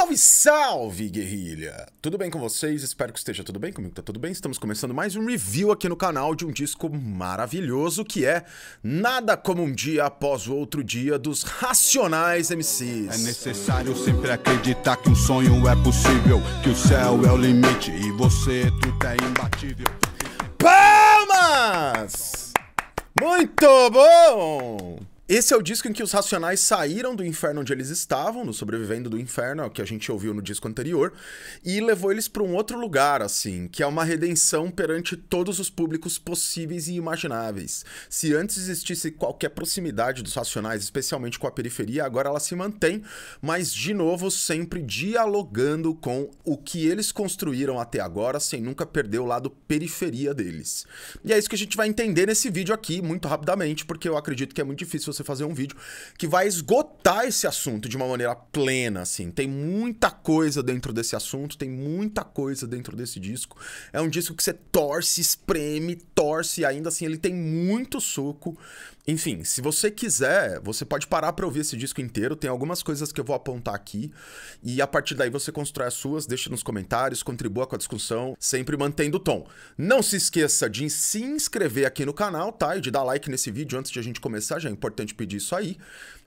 Salve, salve, guerrilha! Tudo bem com vocês? Espero que esteja tudo bem comigo, tá tudo bem? Estamos começando mais um review aqui no canal de um disco maravilhoso que é Nada Como Um Dia Após o Outro Dia dos Racionais MCs. É necessário sempre acreditar que um sonho é possível, que o céu é o limite e você tudo é imbatível. Palmas! Muito bom! Esse é o disco em que os Racionais saíram do inferno onde eles estavam, no Sobrevivendo do Inferno, é que a gente ouviu no disco anterior, e levou eles para um outro lugar, assim, que é uma redenção perante todos os públicos possíveis e imagináveis. Se antes existisse qualquer proximidade dos Racionais, especialmente com a periferia, agora ela se mantém, mas de novo sempre dialogando com o que eles construíram até agora, sem nunca perder o lado periferia deles. E é isso que a gente vai entender nesse vídeo aqui, muito rapidamente, porque eu acredito que é muito difícil você você fazer um vídeo que vai esgotar esse assunto de uma maneira plena, assim. Tem muita coisa dentro desse assunto, tem muita coisa dentro desse disco. É um disco que você torce, espreme, torce, e ainda assim ele tem muito suco. Enfim, se você quiser, você pode parar para ouvir esse disco inteiro. Tem algumas coisas que eu vou apontar aqui. E a partir daí você constrói as suas, deixa nos comentários, contribua com a discussão, sempre mantendo o tom. Não se esqueça de se inscrever aqui no canal, tá? E de dar like nesse vídeo antes de a gente começar, já é importante pedir isso aí.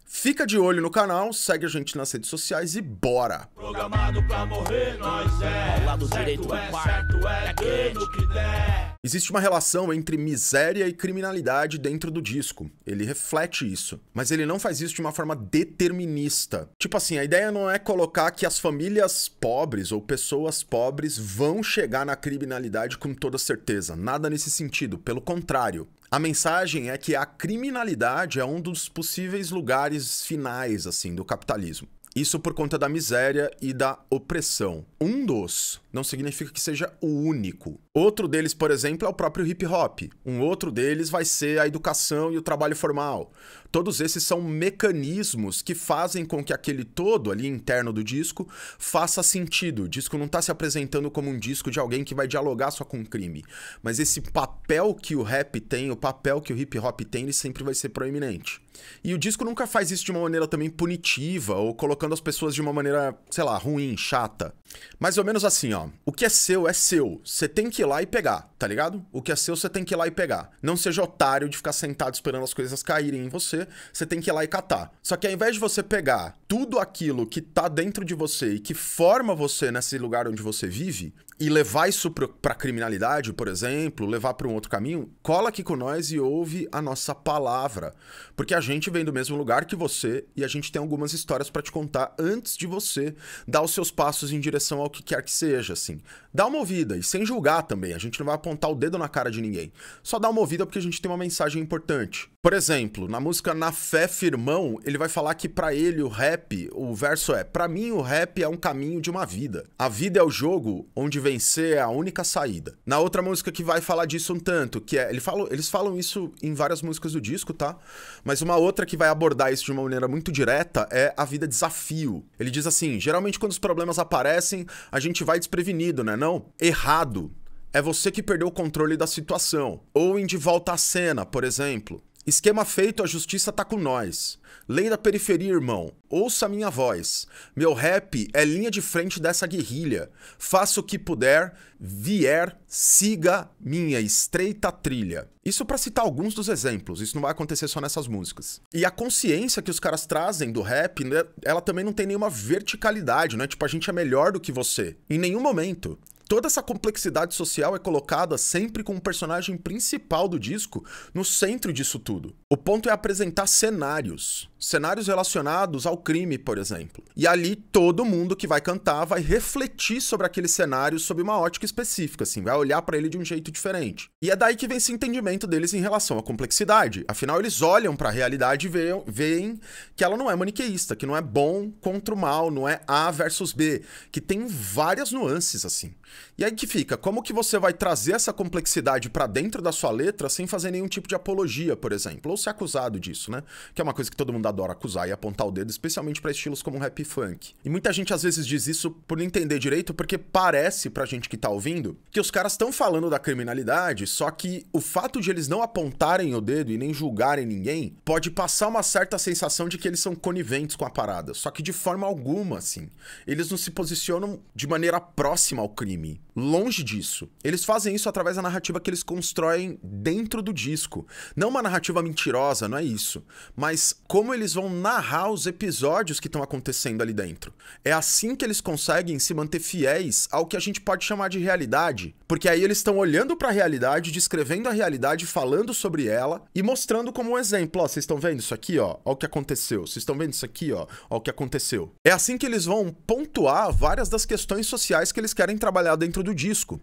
Fica de olho no canal, segue a gente nas redes sociais e bora! Programado pra morrer, nós é. Ao lado certo direito é, certo é, é, é, que der. Existe uma relação entre miséria e criminalidade dentro do disco. Ele reflete isso. Mas ele não faz isso de uma forma determinista. Tipo assim, a ideia não é colocar que as famílias pobres ou pessoas pobres vão chegar na criminalidade com toda certeza. Nada nesse sentido. Pelo contrário. A mensagem é que a criminalidade é um dos possíveis lugares finais, assim, do capitalismo. Isso por conta da miséria e da opressão. Um dos não significa que seja o único. Outro deles, por exemplo, é o próprio hip hop. Um outro deles vai ser a educação e o trabalho formal. Todos esses são mecanismos que fazem com que aquele todo ali interno do disco faça sentido. O disco não está se apresentando como um disco de alguém que vai dialogar só com o crime. Mas esse papel que o rap tem, o papel que o hip hop tem, ele sempre vai ser proeminente. E o disco nunca faz isso de uma maneira também punitiva ou colocando as pessoas de uma maneira, sei lá, ruim, chata. Mais ou menos assim, ó o que é seu é seu. Você tem que ir lá e pegar, tá ligado? O que é seu, você tem que ir lá e pegar. Não seja otário de ficar sentado esperando as coisas caírem em você. Você tem que ir lá e catar. Só que ao invés de você pegar tudo aquilo que tá dentro de você e que forma você nesse lugar onde você vive, e levar isso para criminalidade, por exemplo, levar para um outro caminho, cola aqui com nós e ouve a nossa palavra, porque a gente vem do mesmo lugar que você e a gente tem algumas histórias para te contar antes de você dar os seus passos em direção ao que quer que seja, assim. Dá uma ouvida e sem julgar também, a gente não vai apontar o dedo na cara de ninguém. Só dá uma ouvida porque a gente tem uma mensagem importante. Por exemplo, na música Na Fé Firmão, ele vai falar que para ele o rap, o verso é: "Para mim o rap é um caminho de uma vida. A vida é o jogo onde vencer é a única saída. Na outra música que vai falar disso um tanto, que é. Ele fala, eles falam isso em várias músicas do disco, tá? Mas uma outra que vai abordar isso de uma maneira muito direta é A Vida Desafio. Ele diz assim: geralmente quando os problemas aparecem, a gente vai desprevenido, né? Não? Errado. É você que perdeu o controle da situação. Ou em De Volta à Cena, por exemplo. Esquema feito, a justiça tá com nós. Lei da periferia, irmão. Ouça minha voz. Meu rap é linha de frente dessa guerrilha. Faça o que puder, vier, siga minha estreita trilha. Isso para citar alguns dos exemplos. Isso não vai acontecer só nessas músicas. E a consciência que os caras trazem do rap, né, ela também não tem nenhuma verticalidade, né? Tipo, a gente é melhor do que você. Em nenhum momento toda essa complexidade social é colocada sempre com o personagem principal do disco no centro disso tudo. O ponto é apresentar cenários, cenários relacionados ao crime, por exemplo. E ali todo mundo que vai cantar vai refletir sobre aquele cenário sob uma ótica específica, assim, vai olhar para ele de um jeito diferente. E é daí que vem esse entendimento deles em relação à complexidade. Afinal, eles olham para a realidade e veem, veem que ela não é maniqueísta, que não é bom contra o mal, não é A versus B, que tem várias nuances assim. E aí que fica, como que você vai trazer essa complexidade para dentro da sua letra sem fazer nenhum tipo de apologia, por exemplo, ou ser acusado disso, né? Que é uma coisa que todo mundo adora acusar e apontar o dedo, especialmente para estilos como rap e funk. E muita gente às vezes diz isso por não entender direito, porque parece pra gente que tá ouvindo que os caras estão falando da criminalidade, só que o fato de eles não apontarem o dedo e nem julgarem ninguém pode passar uma certa sensação de que eles são coniventes com a parada, só que de forma alguma, assim. Eles não se posicionam de maneira próxima ao crime Longe disso. Eles fazem isso através da narrativa que eles constroem dentro do disco. Não uma narrativa mentirosa, não é isso. Mas como eles vão narrar os episódios que estão acontecendo ali dentro. É assim que eles conseguem se manter fiéis ao que a gente pode chamar de realidade. Porque aí eles estão olhando para a realidade, descrevendo a realidade, falando sobre ela e mostrando como um exemplo. Ó, vocês estão vendo isso aqui, ó? o que aconteceu. Vocês estão vendo isso aqui, ó? Ó o que aconteceu. É assim que eles vão pontuar várias das questões sociais que eles querem trabalhar trabalhar dentro do disco.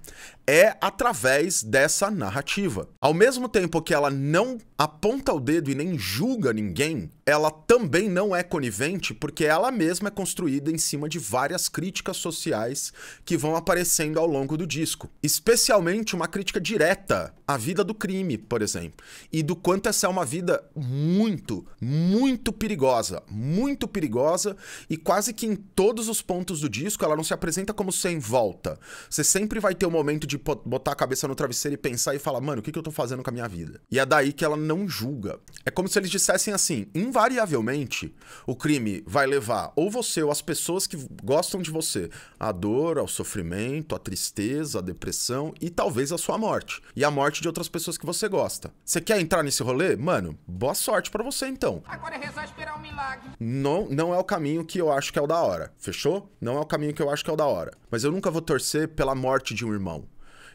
É através dessa narrativa. Ao mesmo tempo que ela não aponta o dedo e nem julga ninguém, ela também não é conivente porque ela mesma é construída em cima de várias críticas sociais que vão aparecendo ao longo do disco. Especialmente uma crítica direta a vida do crime, por exemplo, e do quanto essa é uma vida muito, muito perigosa, muito perigosa e quase que em todos os pontos do disco ela não se apresenta como sem volta. Você sempre vai ter o um momento de botar a cabeça no travesseiro e pensar e falar, mano, o que, que eu tô fazendo com a minha vida? E é daí que ela não julga. É como se eles dissessem assim, invariavelmente, o crime vai levar ou você ou as pessoas que gostam de você à dor, ao sofrimento, à tristeza, à depressão e talvez à sua morte. E a morte de outras pessoas que você gosta. Você quer entrar nesse rolê? Mano, boa sorte para você então. Agora é rezar esperar um milagre. Não, não é o caminho que eu acho que é o da hora. Fechou? Não é o caminho que eu acho que é o da hora. Mas eu nunca vou torcer pela morte de um irmão.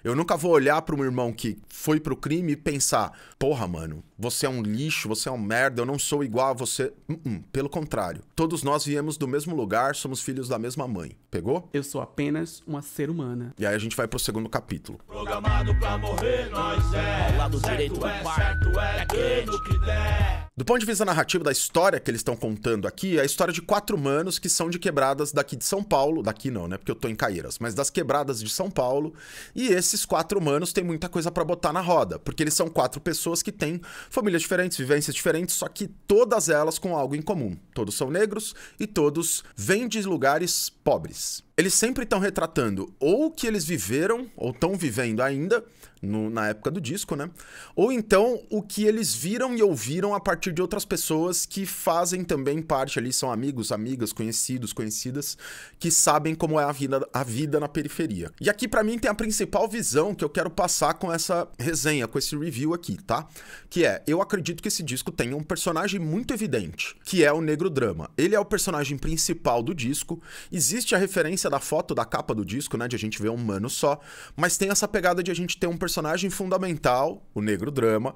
Eu nunca vou olhar para um irmão que foi pro crime e pensar: porra, mano, você é um lixo, você é um merda, eu não sou igual a você. Uh -uh. Pelo contrário, todos nós viemos do mesmo lugar, somos filhos da mesma mãe. Pegou? Eu sou apenas uma ser humana. E aí a gente vai pro segundo capítulo. Programado pra morrer, nós é. Ao lado certo direito do é, quarto, é, certo é, é, é, é, é, é, é, do ponto de vista narrativo da história que eles estão contando aqui, é a história de quatro manos que são de quebradas daqui de São Paulo, daqui não, né? Porque eu tô em Caíras, mas das quebradas de São Paulo. E esses quatro manos têm muita coisa para botar na roda, porque eles são quatro pessoas que têm famílias diferentes, vivências diferentes, só que todas elas com algo em comum. Todos são negros e todos vêm de lugares pobres eles sempre estão retratando ou o que eles viveram, ou estão vivendo ainda, no, na época do disco, né? Ou então o que eles viram e ouviram a partir de outras pessoas que fazem também parte ali, são amigos, amigas, conhecidos, conhecidas, que sabem como é a vida, a vida na periferia. E aqui para mim tem a principal visão que eu quero passar com essa resenha, com esse review aqui, tá? Que é, eu acredito que esse disco tem um personagem muito evidente, que é o negro drama. Ele é o personagem principal do disco, existe a referência da foto da capa do disco, né? De a gente ver um mano só. Mas tem essa pegada de a gente ter um personagem fundamental, o negro drama,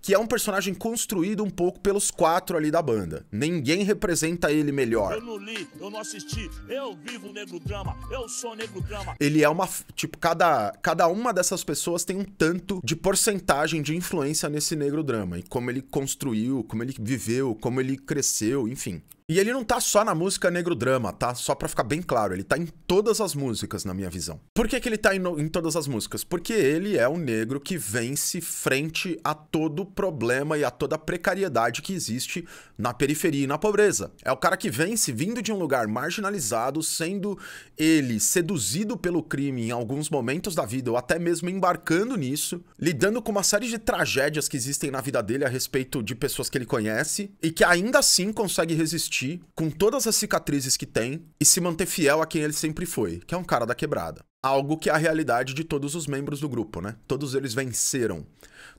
que é um personagem construído um pouco pelos quatro ali da banda. Ninguém representa ele melhor. Eu não li, eu não assisti, eu vivo negro drama, eu sou negro drama. Ele é uma. Tipo, cada, cada uma dessas pessoas tem um tanto de porcentagem de influência nesse negro drama. E como ele construiu, como ele viveu, como ele cresceu, enfim. E ele não tá só na música negro drama, tá? Só pra ficar bem claro, ele tá em todas as músicas, na minha visão. Por que, que ele tá em, no... em todas as músicas? Porque ele é um negro que vence frente a todo problema e a toda precariedade que existe na periferia e na pobreza. É o cara que vence vindo de um lugar marginalizado, sendo ele seduzido pelo crime em alguns momentos da vida, ou até mesmo embarcando nisso, lidando com uma série de tragédias que existem na vida dele a respeito de pessoas que ele conhece, e que ainda assim consegue resistir com todas as cicatrizes que tem e se manter fiel a quem ele sempre foi, que é um cara da quebrada. Algo que é a realidade de todos os membros do grupo, né? Todos eles venceram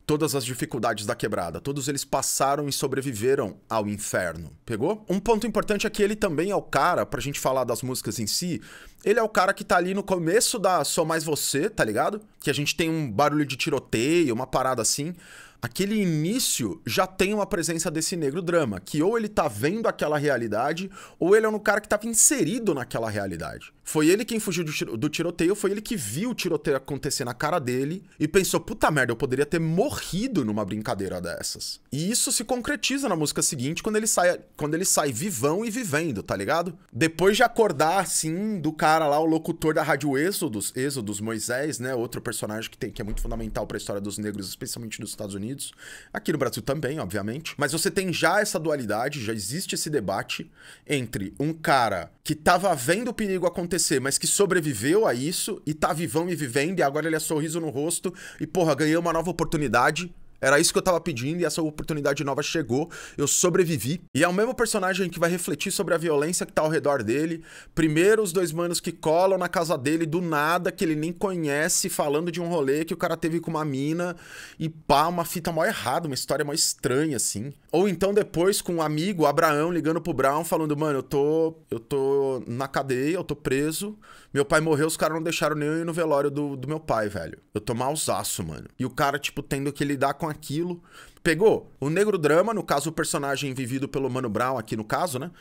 todas as dificuldades da quebrada, todos eles passaram e sobreviveram ao inferno, pegou? Um ponto importante é que ele também é o cara, pra gente falar das músicas em si, ele é o cara que tá ali no começo da Só Mais Você, tá ligado? Que a gente tem um barulho de tiroteio, uma parada assim aquele início já tem uma presença desse negro drama, que ou ele tá vendo aquela realidade, ou ele é um cara que tava inserido naquela realidade. Foi ele quem fugiu do, tiroteio, foi ele que viu o tiroteio acontecer na cara dele e pensou: puta merda, eu poderia ter morrido numa brincadeira dessas. E isso se concretiza na música seguinte quando ele sai, quando ele sai vivão e vivendo, tá ligado? Depois de acordar assim do cara lá, o locutor da Rádio Êxodos, Êxodos Moisés, né? Outro personagem que, tem, que é muito fundamental para a história dos negros, especialmente nos Estados Unidos. Aqui no Brasil também, obviamente. Mas você tem já essa dualidade, já existe esse debate entre um cara que tava vendo o perigo acontecer acontecer, mas que sobreviveu a isso e tá vivão e vivendo, e agora ele é sorriso no rosto, e porra, ganhei uma nova oportunidade era isso que eu tava pedindo e essa oportunidade nova chegou. Eu sobrevivi. E é o mesmo personagem que vai refletir sobre a violência que tá ao redor dele. Primeiro, os dois manos que colam na casa dele do nada, que ele nem conhece, falando de um rolê que o cara teve com uma mina. E pá, uma fita mó errada, uma história mó estranha, assim. Ou então depois com um amigo, Abraão, ligando pro Brown, falando: Mano, eu tô. Eu tô na cadeia, eu tô preso. Meu pai morreu, os caras não deixaram nem eu ir no velório do, do meu pai, velho. Eu tô mausaço, mano. E o cara, tipo, tendo que lidar com aquilo. Pegou o negro drama, no caso, o personagem vivido pelo Mano Brown, aqui no caso, né?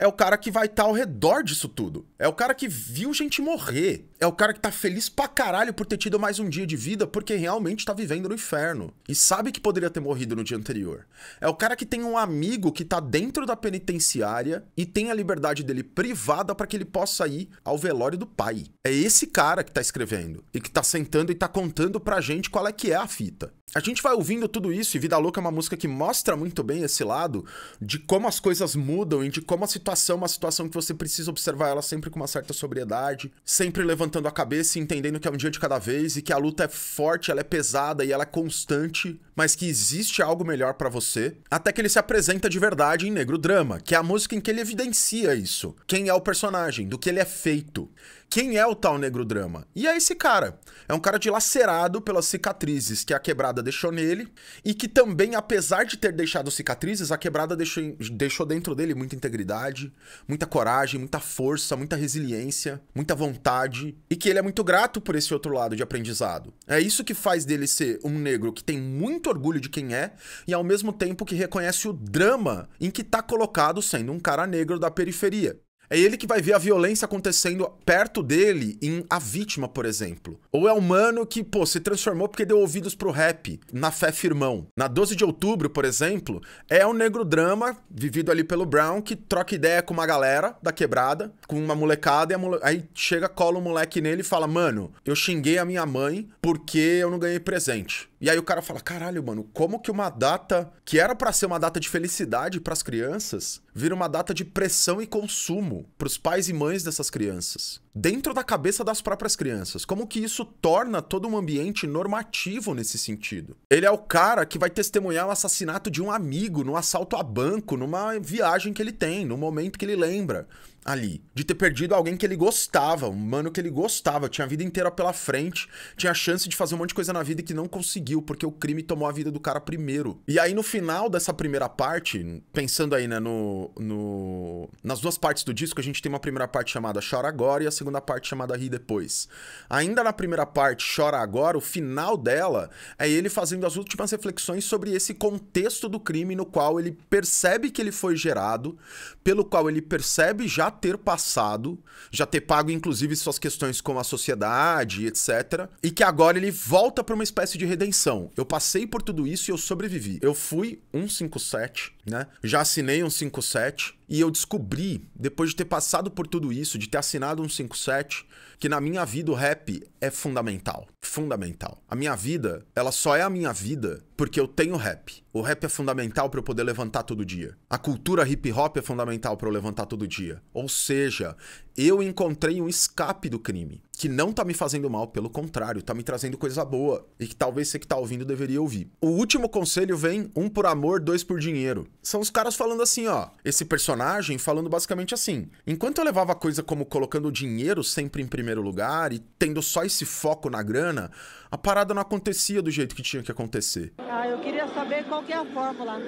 é o cara que vai estar tá ao redor disso tudo. É o cara que viu gente morrer. É o cara que tá feliz pra caralho por ter tido mais um dia de vida porque realmente tá vivendo no inferno e sabe que poderia ter morrido no dia anterior. É o cara que tem um amigo que tá dentro da penitenciária e tem a liberdade dele privada para que ele possa ir ao velório do pai. É esse cara que tá escrevendo e que tá sentando e tá contando pra gente qual é que é a fita a gente vai ouvindo tudo isso, e Vida Louca é uma música que mostra muito bem esse lado de como as coisas mudam e de como a situação é uma situação que você precisa observar ela sempre com uma certa sobriedade, sempre levantando a cabeça e entendendo que é um dia de cada vez e que a luta é forte, ela é pesada e ela é constante, mas que existe algo melhor para você, até que ele se apresenta de verdade em Negro Drama, que é a música em que ele evidencia isso, quem é o personagem, do que ele é feito quem é o tal Negro Drama? E é esse cara. É um cara dilacerado pelas cicatrizes que a quebrada deixou nele e que também, apesar de ter deixado cicatrizes, a quebrada deixou, deixou dentro dele muita integridade, muita coragem, muita força, muita resiliência, muita vontade e que ele é muito grato por esse outro lado de aprendizado. É isso que faz dele ser um negro que tem muito orgulho de quem é e ao mesmo tempo que reconhece o drama em que está colocado sendo um cara negro da periferia. É ele que vai ver a violência acontecendo perto dele em A Vítima, por exemplo. Ou é o mano que, pô, se transformou porque deu ouvidos pro rap, na fé firmão. Na 12 de outubro, por exemplo, é um negro drama vivido ali pelo Brown que troca ideia com uma galera da quebrada, com uma molecada, e mole... aí chega, cola o um moleque nele e fala: Mano, eu xinguei a minha mãe porque eu não ganhei presente. E aí o cara fala: caralho, mano, como que uma data que era para ser uma data de felicidade para as crianças vira uma data de pressão e consumo para os pais e mães dessas crianças? Dentro da cabeça das próprias crianças. Como que isso torna todo um ambiente normativo nesse sentido? Ele é o cara que vai testemunhar o assassinato de um amigo num assalto a banco, numa viagem que ele tem, num momento que ele lembra ali, de ter perdido alguém que ele gostava, um mano que ele gostava, tinha a vida inteira pela frente, tinha a chance de fazer um monte de coisa na vida que não conseguiu, porque o crime tomou a vida do cara primeiro. E aí no final dessa primeira parte, pensando aí, né, no, no nas duas partes do disco, a gente tem uma primeira parte chamada Chora Agora e a segunda parte chamada Ri Depois. Ainda na primeira parte, Chora Agora, o final dela é ele fazendo as últimas reflexões sobre esse contexto do crime no qual ele percebe que ele foi gerado, pelo qual ele percebe já ter passado, já ter pago inclusive suas questões com a sociedade, etc. E que agora ele volta para uma espécie de redenção. Eu passei por tudo isso e eu sobrevivi. Eu fui 157, né? Já assinei um 57 e eu descobri, depois de ter passado por tudo isso, de ter assinado um 57, que na minha vida o rap é fundamental. Fundamental. A minha vida, ela só é a minha vida porque eu tenho rap. O rap é fundamental para eu poder levantar todo dia. A cultura hip hop é fundamental para eu levantar todo dia. Ou seja, eu encontrei um escape do crime que não tá me fazendo mal, pelo contrário, tá me trazendo coisa boa e que talvez você que tá ouvindo deveria ouvir. O último conselho vem um por amor, dois por dinheiro. São os caras falando assim, ó, esse personagem falando basicamente assim: enquanto eu levava a coisa como colocando o dinheiro sempre em primeiro lugar e tendo só esse foco na grana, a parada não acontecia do jeito que tinha que acontecer. Ah, eu queria saber qual que é a fórmula.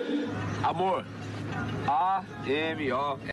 Amor. A M O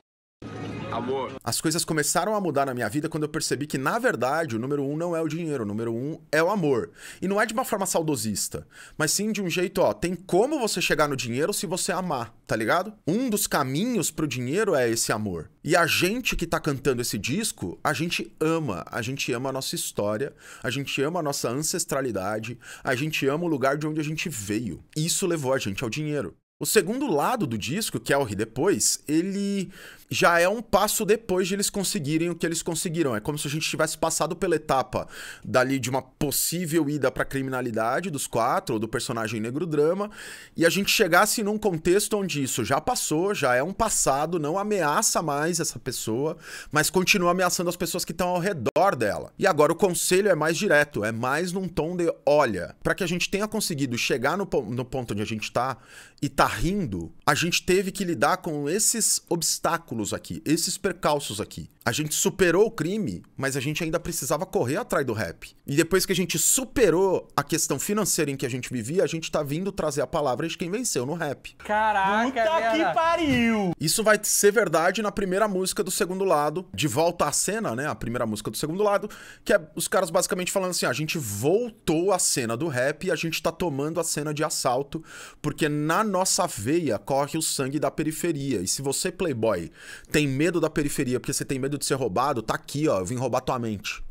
Amor. As coisas começaram a mudar na minha vida quando eu percebi que, na verdade, o número um não é o dinheiro, o número um é o amor. E não é de uma forma saudosista, mas sim de um jeito, ó, tem como você chegar no dinheiro se você amar, tá ligado? Um dos caminhos pro dinheiro é esse amor. E a gente que tá cantando esse disco, a gente ama. A gente ama a nossa história, a gente ama a nossa ancestralidade, a gente ama o lugar de onde a gente veio. Isso levou a gente ao dinheiro. O segundo lado do disco, que é o Ri Depois, ele já é um passo depois de eles conseguirem o que eles conseguiram. É como se a gente tivesse passado pela etapa dali de uma possível ida pra criminalidade dos quatro, ou do personagem negro drama, e a gente chegasse num contexto onde isso já passou, já é um passado, não ameaça mais essa pessoa, mas continua ameaçando as pessoas que estão ao redor dela. E agora o conselho é mais direto, é mais num tom de olha, para que a gente tenha conseguido chegar no, no ponto onde a gente tá e tá rindo, a gente teve que lidar com esses obstáculos aqui, esses percalços aqui. A gente superou o crime, mas a gente ainda precisava correr atrás do rap. E depois que a gente superou a questão financeira em que a gente vivia, a gente tá vindo trazer a palavra de quem venceu no rap. Caraca, é Puta que pariu! Isso vai ser verdade na primeira música do segundo lado, de volta à cena, né? A primeira música do segundo lado, que é os caras basicamente falando assim: ah, a gente voltou à cena do rap e a gente tá tomando a cena de assalto, porque na nossa nossa veia corre o sangue da periferia. E se você, playboy, tem medo da periferia porque você tem medo de ser roubado, tá aqui, ó, eu vim roubar tua mente.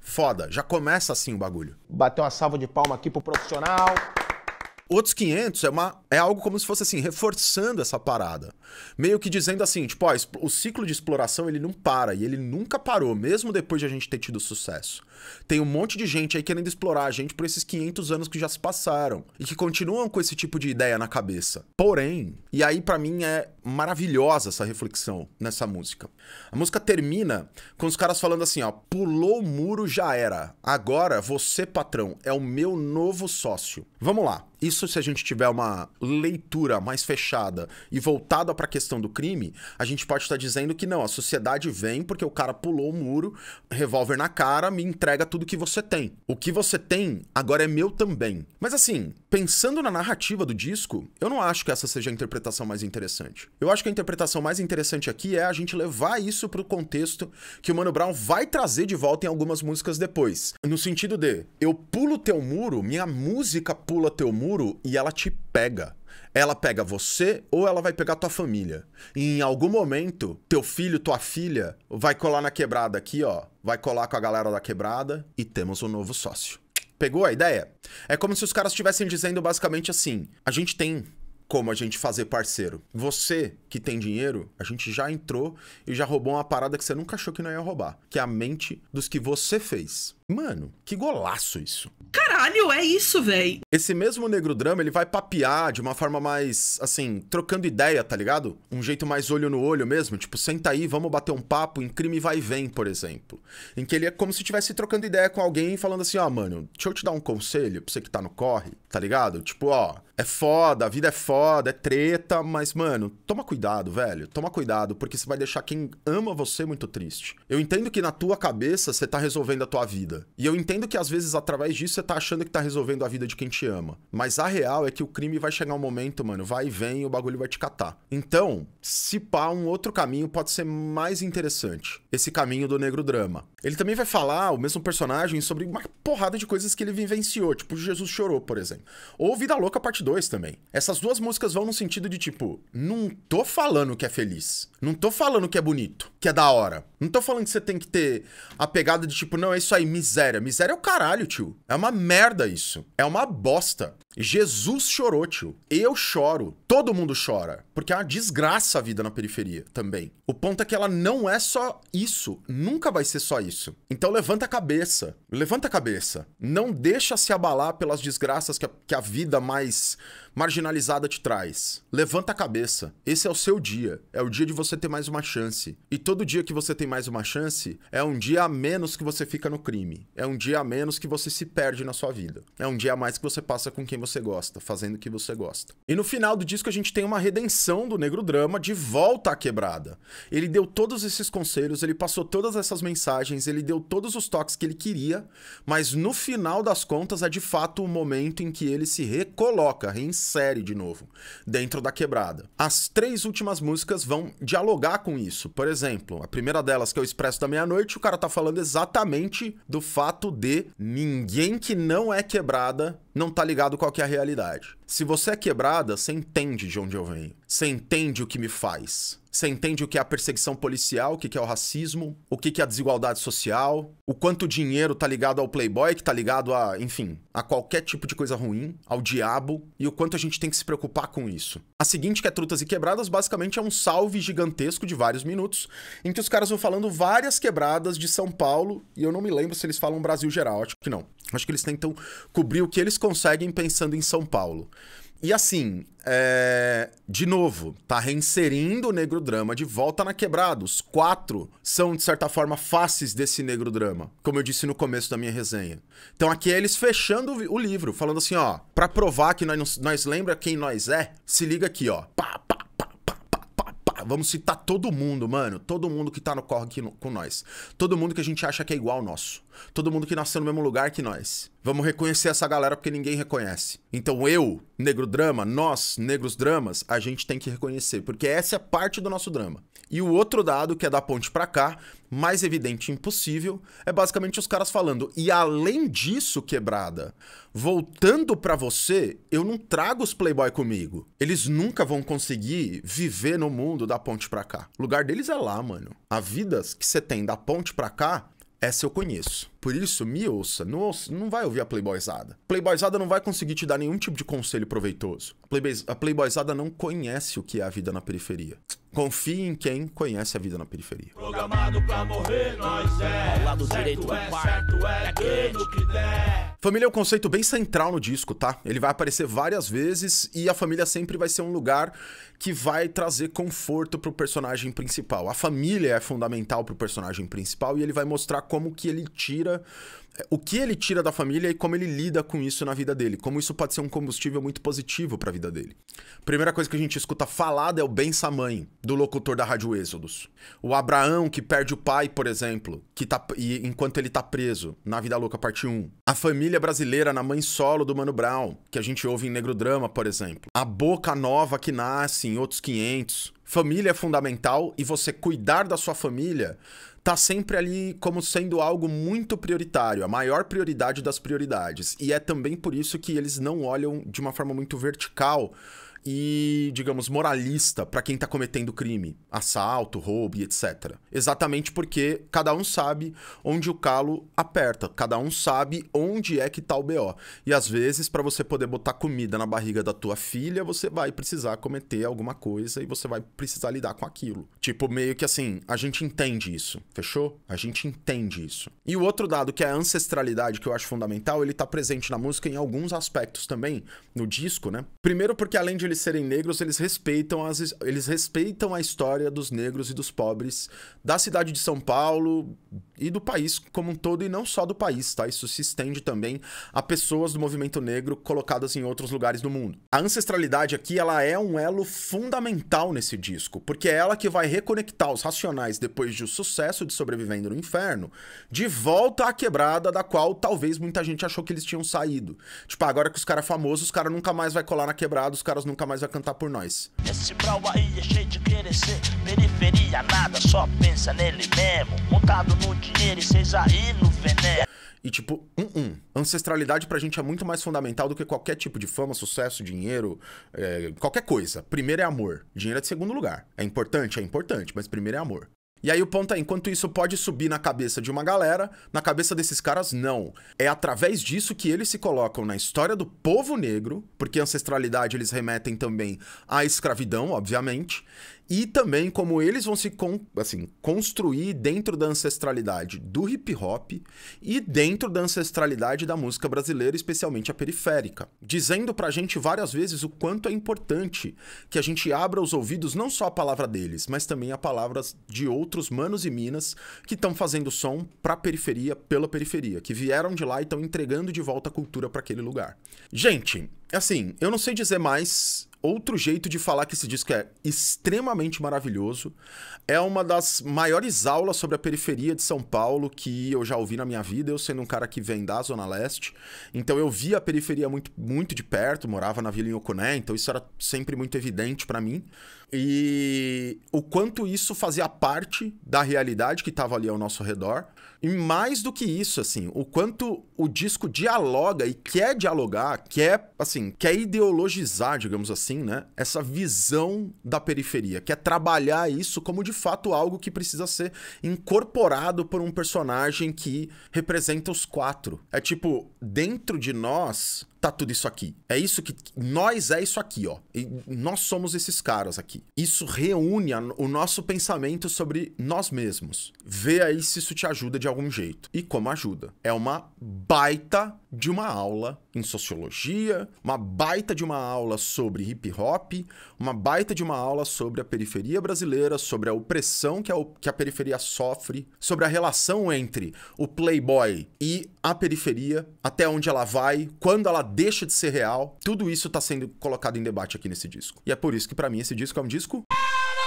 Foda, já começa assim o bagulho. Bateu uma salva de palma aqui pro profissional. Outros 500 é, uma, é algo como se fosse assim, reforçando essa parada. Meio que dizendo assim, tipo, ó, o ciclo de exploração ele não para e ele nunca parou, mesmo depois de a gente ter tido sucesso. Tem um monte de gente aí querendo explorar a gente por esses 500 anos que já se passaram e que continuam com esse tipo de ideia na cabeça. Porém, e aí para mim é maravilhosa essa reflexão nessa música. A música termina com os caras falando assim, ó, pulou o muro já era. Agora você, patrão, é o meu novo sócio. Vamos lá. Isso isso, se a gente tiver uma leitura mais fechada e voltada para a questão do crime, a gente pode estar dizendo que não, a sociedade vem porque o cara pulou o muro, revólver na cara, me entrega tudo que você tem. O que você tem agora é meu também. Mas assim, pensando na narrativa do disco, eu não acho que essa seja a interpretação mais interessante. Eu acho que a interpretação mais interessante aqui é a gente levar isso para o contexto que o Mano Brown vai trazer de volta em algumas músicas depois. No sentido de, eu pulo teu muro, minha música pula teu muro e ela te pega. Ela pega você ou ela vai pegar tua família. E em algum momento, teu filho, tua filha vai colar na quebrada aqui, ó. Vai colar com a galera da quebrada e temos um novo sócio. Pegou a ideia? É como se os caras estivessem dizendo basicamente assim: a gente tem como a gente fazer parceiro. Você que tem dinheiro, a gente já entrou e já roubou uma parada que você nunca achou que não ia roubar, que é a mente dos que você fez. Mano, que golaço isso. Caralho, é isso, véi. Esse mesmo negro drama, ele vai papear de uma forma mais, assim, trocando ideia, tá ligado? Um jeito mais olho no olho mesmo, tipo, senta aí, vamos bater um papo em Crime Vai Vem, por exemplo. Em que ele é como se estivesse trocando ideia com alguém falando assim, ó, oh, mano, deixa eu te dar um conselho pra você que tá no corre, tá ligado? Tipo, ó, é foda, a vida é foda, é treta, mas, mano, toma cuidado, velho. Toma cuidado, porque você vai deixar quem ama você muito triste. Eu entendo que na tua cabeça você tá resolvendo a tua vida vida. E eu entendo que às vezes através disso você tá achando que tá resolvendo a vida de quem te ama. Mas a real é que o crime vai chegar um momento, mano, vai e vem, o bagulho vai te catar. Então, se pá, um outro caminho pode ser mais interessante esse caminho do negro drama. Ele também vai falar, o mesmo personagem, sobre uma porrada de coisas que ele vivenciou, tipo Jesus Chorou, por exemplo. Ou Vida Louca Parte 2 também. Essas duas músicas vão no sentido de tipo, não tô falando que é feliz, não tô falando que é bonito, que é da hora. Não tô falando que você tem que ter a pegada de tipo, não, é isso aí, miséria. Miséria é o caralho, tio. É uma merda isso. É uma bosta. Jesus chorou, tio. Eu choro. Todo mundo chora. Porque é uma desgraça a vida na periferia também. O ponto é que ela não é só isso. Nunca vai ser só isso. Então levanta a cabeça. Levanta a cabeça. Não deixa se abalar pelas desgraças que a, que a vida mais marginalizada te traz. Levanta a cabeça. Esse é o seu dia. É o dia de você ter mais uma chance. E todo dia que você tem mais uma chance é um dia a menos que você fica no crime. É um dia a menos que você se perde na sua vida. É um dia a mais que você passa com quem você você gosta, fazendo o que você gosta. E no final do disco a gente tem uma redenção do negro drama de volta à quebrada. Ele deu todos esses conselhos, ele passou todas essas mensagens, ele deu todos os toques que ele queria, mas no final das contas é de fato o momento em que ele se recoloca, reinsere de novo dentro da quebrada. As três últimas músicas vão dialogar com isso. Por exemplo, a primeira delas que é o Expresso da Meia-Noite, o cara tá falando exatamente do fato de ninguém que não é quebrada não tá ligado qual que é a realidade. Se você é quebrada, você entende de onde eu venho. Você entende o que me faz? Você entende o que é a perseguição policial, o que é o racismo, o que é a desigualdade social, o quanto dinheiro tá ligado ao playboy, que tá ligado a, enfim, a qualquer tipo de coisa ruim, ao diabo, e o quanto a gente tem que se preocupar com isso. A seguinte, que é Trutas e Quebradas, basicamente é um salve gigantesco de vários minutos, em que os caras vão falando várias quebradas de São Paulo, e eu não me lembro se eles falam Brasil geral, acho que não. Acho que eles tentam cobrir o que eles conseguem pensando em São Paulo. E assim, é... de novo, tá reinserindo o negro drama de volta na quebrada. Os quatro são, de certa forma, faces desse negro drama, como eu disse no começo da minha resenha. Então aqui é eles fechando o livro, falando assim, ó, pra provar que nós, nós lembra quem nós é, se liga aqui, ó. Pá, pá, vamos citar todo mundo, mano. Todo mundo que tá no corre aqui no, com nós. Todo mundo que a gente acha que é igual ao nosso. Todo mundo que nasceu no mesmo lugar que nós. Vamos reconhecer essa galera porque ninguém reconhece. Então eu, negro drama, nós, negros dramas, a gente tem que reconhecer, porque essa é parte do nosso drama. E o outro dado, que é da ponte para cá, mais evidente impossível, é basicamente os caras falando: "E além disso, quebrada, voltando para você, eu não trago os playboy comigo. Eles nunca vão conseguir viver no mundo da ponte para cá. O lugar deles é lá, mano. A vida que você tem da ponte para cá essa eu conheço. Por isso, me ouça. Não, ouça, não vai ouvir a playboyzada. Playboyzada não vai conseguir te dar nenhum tipo de conselho proveitoso. a playboyzada não conhece o que é a vida na periferia. Confie em quem conhece a vida na periferia. Programado pra morrer, nós é. Lado certo é, certo é, que der. Família é um conceito bem central no disco, tá? Ele vai aparecer várias vezes e a família sempre vai ser um lugar que vai trazer conforto pro personagem principal. A família é fundamental pro personagem principal e ele vai mostrar como que ele tira é, o que ele tira da família e como ele lida com isso na vida dele, como isso pode ser um combustível muito positivo para a vida dele. Primeira coisa que a gente escuta falada é o ben mãe do locutor da Rádio Êxodos. O Abraão que perde o pai, por exemplo, que tá e enquanto ele tá preso na Vida Louca parte 1. A família brasileira na mãe solo do Mano Brown, que a gente ouve em Negro Drama, por exemplo. A boca nova que nasce em outros 500. Família é fundamental e você cuidar da sua família tá sempre ali como sendo algo muito prioritário, a maior prioridade das prioridades. E é também por isso que eles não olham de uma forma muito vertical e, digamos, moralista para quem tá cometendo crime, assalto, roubo, etc. Exatamente porque cada um sabe onde o calo aperta, cada um sabe onde é que tá o BO. E às vezes, para você poder botar comida na barriga da tua filha, você vai precisar cometer alguma coisa e você vai precisar lidar com aquilo. Tipo, meio que assim, a gente entende isso, fechou? A gente entende isso. E o outro dado, que é a ancestralidade, que eu acho fundamental, ele tá presente na música em alguns aspectos também, no disco, né? Primeiro porque além de ele eles serem negros, eles respeitam, as, eles respeitam a história dos negros e dos pobres da cidade de São Paulo e do país como um todo, e não só do país, tá? Isso se estende também a pessoas do movimento negro colocadas em outros lugares do mundo. A ancestralidade aqui, ela é um elo fundamental nesse disco, porque é ela que vai reconectar os racionais depois de o sucesso de Sobrevivendo no Inferno, de volta à quebrada da qual talvez muita gente achou que eles tinham saído. Tipo, agora que os caras é famosos, os caras nunca mais vai colar na quebrada, os caras nunca mais vai cantar por nós. Esse brau aí é cheio de querer ser periferia, nada, só pensa nele mesmo. Montado no dinheiro e aí no veneno. E tipo, um, um. Ancestralidade pra gente é muito mais fundamental do que qualquer tipo de fama, sucesso, dinheiro, é, qualquer coisa. Primeiro é amor. Dinheiro é de segundo lugar. É importante? É importante, mas primeiro é amor. E aí o ponto é, enquanto isso pode subir na cabeça de uma galera, na cabeça desses caras, não. É através disso que eles se colocam na história do povo negro, porque ancestralidade eles remetem também à escravidão, obviamente, e também como eles vão se con assim, construir dentro da ancestralidade do hip hop e dentro da ancestralidade da música brasileira, especialmente a periférica. Dizendo pra gente várias vezes o quanto é importante que a gente abra os ouvidos não só a palavra deles, mas também a palavras de outros manos e minas que estão fazendo som pra periferia, pela periferia, que vieram de lá e estão entregando de volta a cultura para aquele lugar. Gente, assim, eu não sei dizer mais outro jeito de falar que esse disco é extremamente maravilhoso. É uma das maiores aulas sobre a periferia de São Paulo que eu já ouvi na minha vida, eu sendo um cara que vem da Zona Leste. Então eu via a periferia muito, muito de perto, morava na Vila Inhocuné, então isso era sempre muito evidente para mim. E o quanto isso fazia parte da realidade que estava ali ao nosso redor. E mais do que isso, assim, o quanto o disco dialoga e quer dialogar, quer, assim, quer ideologizar, digamos assim, né? Essa visão da periferia, quer trabalhar isso como de fato algo que precisa ser incorporado por um personagem que representa os quatro. É tipo, dentro de nós, tá tudo isso aqui. É isso que. Nós é isso aqui, ó. E nós somos esses caras aqui. Isso reúne a, o nosso pensamento sobre nós mesmos. Vê aí se isso te ajuda de algum jeito. E como ajuda. É uma baita de uma aula em sociologia, uma baita de uma aula sobre hip hop, uma baita de uma aula sobre a periferia brasileira, sobre a opressão que a, que a periferia sofre, sobre a relação entre o playboy e a periferia, até onde ela vai, quando ela deixa de ser real. Tudo isso tá sendo colocado em debate aqui nesse disco. E é por isso que para mim esse disco é um disco.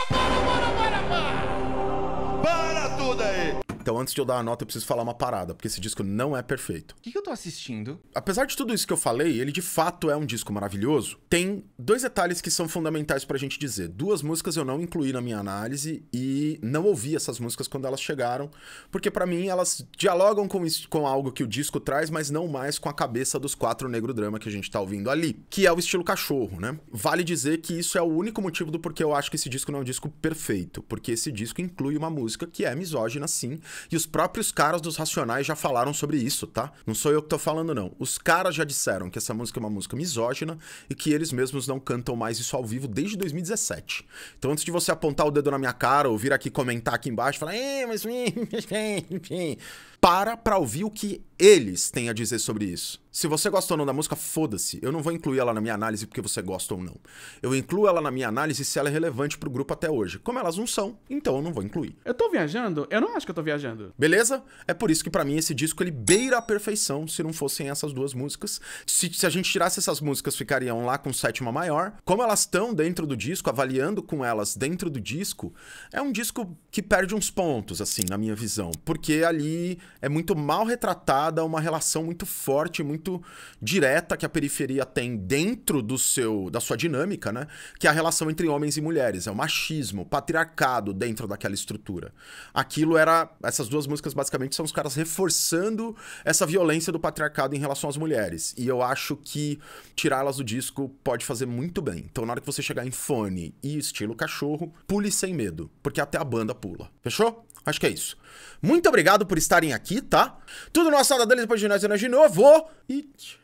Para, para, para, para, para. para tudo aí! Então, antes de eu dar a nota, eu preciso falar uma parada, porque esse disco não é perfeito. O que, que eu tô assistindo? Apesar de tudo isso que eu falei, ele de fato é um disco maravilhoso. Tem dois detalhes que são fundamentais pra gente dizer. Duas músicas eu não incluí na minha análise e não ouvi essas músicas quando elas chegaram, porque para mim elas dialogam com, isso, com algo que o disco traz, mas não mais com a cabeça dos quatro negro drama que a gente tá ouvindo ali, que é o estilo cachorro, né? Vale dizer que isso é o único motivo do porquê eu acho que esse disco não é um disco perfeito, porque esse disco inclui uma música que é misógina sim, e os próprios caras dos Racionais já falaram sobre isso, tá? Não sou eu que tô falando, não. Os caras já disseram que essa música é uma música misógina e que eles mesmos não cantam mais isso ao vivo desde 2017. Então, antes de você apontar o dedo na minha cara ou vir aqui comentar aqui embaixo, falar, é, mas para pra ouvir o que eles têm a dizer sobre isso. Se você gostou ou não da música, foda-se. Eu não vou incluir ela na minha análise porque você gosta ou não. Eu incluo ela na minha análise se ela é relevante pro grupo até hoje. Como elas não são, então eu não vou incluir. Eu tô viajando? Eu não acho que eu tô viajando. Beleza? É por isso que para mim esse disco ele beira a perfeição se não fossem essas duas músicas. Se, se a gente tirasse essas músicas, ficariam lá com sétima maior. Como elas estão dentro do disco, avaliando com elas dentro do disco, é um disco que perde uns pontos, assim, na minha visão. Porque ali é muito mal retratada uma relação muito forte, muito direta que a periferia tem dentro do seu da sua dinâmica, né? Que é a relação entre homens e mulheres, é o machismo, o patriarcado dentro daquela estrutura. Aquilo era essas duas músicas basicamente são os caras reforçando essa violência do patriarcado em relação às mulheres. E eu acho que tirá-las do disco pode fazer muito bem. Então na hora que você chegar em fone e estilo cachorro, pule sem medo, porque até a banda pula. Fechou? Acho que é isso. Muito obrigado por estarem aqui, tá? Tudo nosso lado deles, depois de nós, de novo. E tchau.